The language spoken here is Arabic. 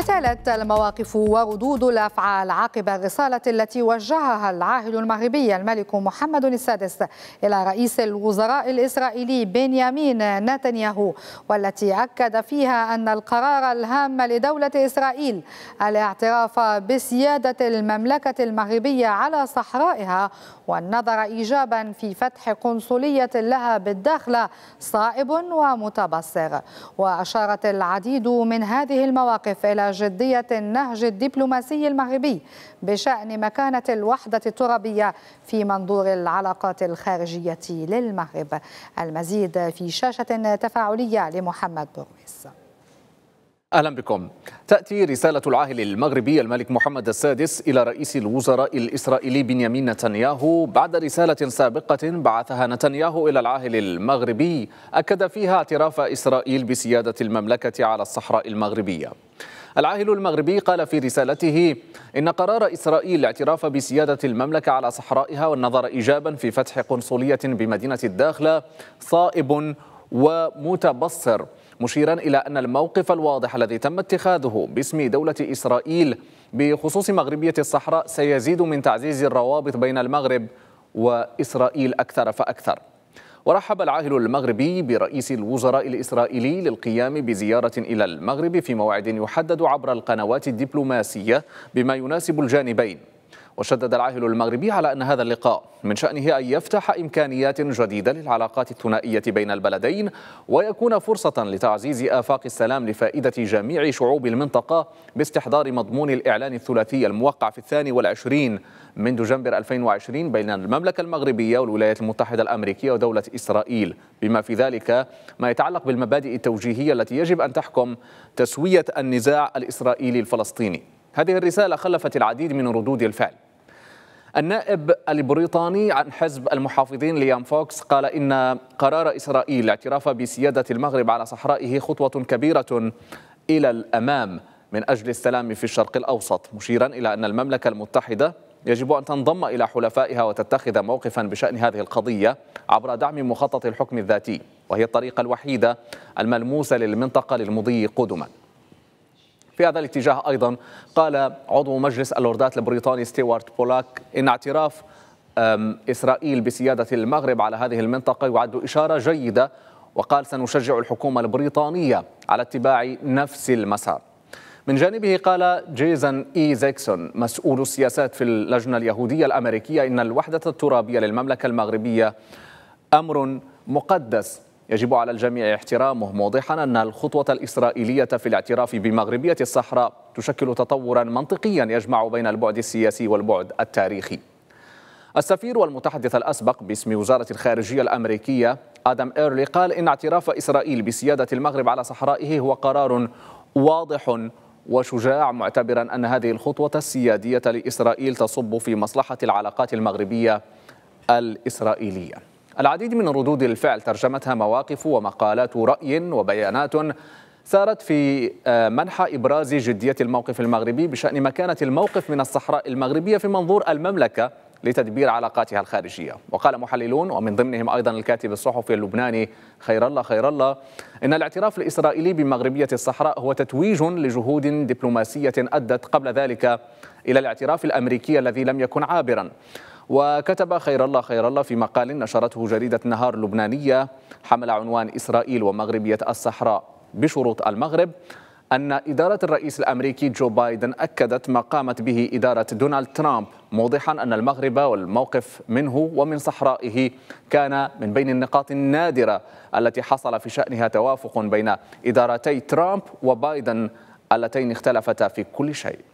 تتالت المواقف وردود الافعال عقب الرساله التي وجهها العاهل المغربي الملك محمد السادس الى رئيس الوزراء الاسرائيلي بنيامين نتنياهو والتي اكد فيها ان القرار الهام لدوله اسرائيل الاعتراف بسياده المملكه المغربيه على صحرائها والنظر ايجابا في فتح قنصليه لها بالداخل صائب ومتبصر واشارت العديد من هذه المواقف الى جدية النهج الدبلوماسي المغربي بشأن مكانة الوحدة الترابية في منظور العلاقات الخارجية للمغرب المزيد في شاشة تفاعلية لمحمد برويس أهلا بكم تأتي رسالة العاهل المغربي الملك محمد السادس إلى رئيس الوزراء الإسرائيلي بنيامين نتنياهو بعد رسالة سابقة بعثها نتنياهو إلى العاهل المغربي أكد فيها اعتراف إسرائيل بسيادة المملكة على الصحراء المغربية العاهل المغربي قال في رسالته إن قرار إسرائيل الاعتراف بسيادة المملكة على صحرائها والنظر إيجابا في فتح قنصلية بمدينة الداخلة صائب ومتبصر مشيرا إلى أن الموقف الواضح الذي تم اتخاذه باسم دولة إسرائيل بخصوص مغربية الصحراء سيزيد من تعزيز الروابط بين المغرب وإسرائيل أكثر فأكثر ورحب العاهل المغربي برئيس الوزراء الإسرائيلي للقيام بزيارة إلى المغرب في موعد يحدد عبر القنوات الدبلوماسية بما يناسب الجانبين وشدد العاهل المغربي على أن هذا اللقاء من شأنه أن يفتح إمكانيات جديدة للعلاقات الثنائية بين البلدين ويكون فرصة لتعزيز آفاق السلام لفائدة جميع شعوب المنطقة باستحضار مضمون الإعلان الثلاثي الموقع في الثاني والعشرين من دجنبر 2020 بين المملكة المغربية والولايات المتحدة الأمريكية ودولة إسرائيل بما في ذلك ما يتعلق بالمبادئ التوجيهية التي يجب أن تحكم تسوية النزاع الإسرائيلي الفلسطيني هذه الرسالة خلفت العديد من ردود الفعل النائب البريطاني عن حزب المحافظين ليام فوكس قال إن قرار إسرائيل الاعتراف بسيادة المغرب على صحرائه خطوة كبيرة إلى الأمام من أجل السلام في الشرق الأوسط مشيرا إلى أن المملكة المتحدة يجب أن تنضم إلى حلفائها وتتخذ موقفا بشأن هذه القضية عبر دعم مخطط الحكم الذاتي وهي الطريقة الوحيدة الملموسة للمنطقة للمضي قدماً في هذا الاتجاه أيضا قال عضو مجلس اللوردات البريطاني ستيوارت بولاك إن اعتراف إسرائيل بسيادة المغرب على هذه المنطقة يعد إشارة جيدة وقال سنشجع الحكومة البريطانية على اتباع نفس المسار من جانبه قال جيزن إي زيكسون مسؤول السياسات في اللجنة اليهودية الأمريكية إن الوحدة الترابية للمملكة المغربية أمر مقدس يجب على الجميع احترامه موضحا أن الخطوة الإسرائيلية في الاعتراف بمغربية الصحراء تشكل تطورا منطقيا يجمع بين البعد السياسي والبعد التاريخي السفير والمتحدث الأسبق باسم وزارة الخارجية الأمريكية آدم إيرلي قال إن اعتراف إسرائيل بسيادة المغرب على صحرائه هو قرار واضح وشجاع معتبرا أن هذه الخطوة السيادية لإسرائيل تصب في مصلحة العلاقات المغربية الإسرائيلية العديد من ردود الفعل ترجمتها مواقف ومقالات رأي وبيانات سارت في آه، منحى إبراز جدية الموقف المغربي بشأن مكانة الموقف من الصحراء المغربية في منظور المملكة لتدبير علاقاتها الخارجية وقال محللون ومن ضمنهم أيضا الكاتب الصحفي اللبناني خير الله خير الله إن الاعتراف الإسرائيلي بمغربية الصحراء هو تتويج لجهود دبلوماسية أدت قبل ذلك إلى الاعتراف الأمريكي الذي لم يكن عابرا وكتب خير الله خير الله في مقال نشرته جريدة نهار اللبنانية حمل عنوان إسرائيل ومغربية الصحراء بشروط المغرب أن إدارة الرئيس الأمريكي جو بايدن أكدت ما قامت به إدارة دونالد ترامب موضحا أن المغرب والموقف منه ومن صحرائه كان من بين النقاط النادرة التي حصل في شأنها توافق بين إدارتي ترامب وبايدن اللتين اختلفتا في كل شيء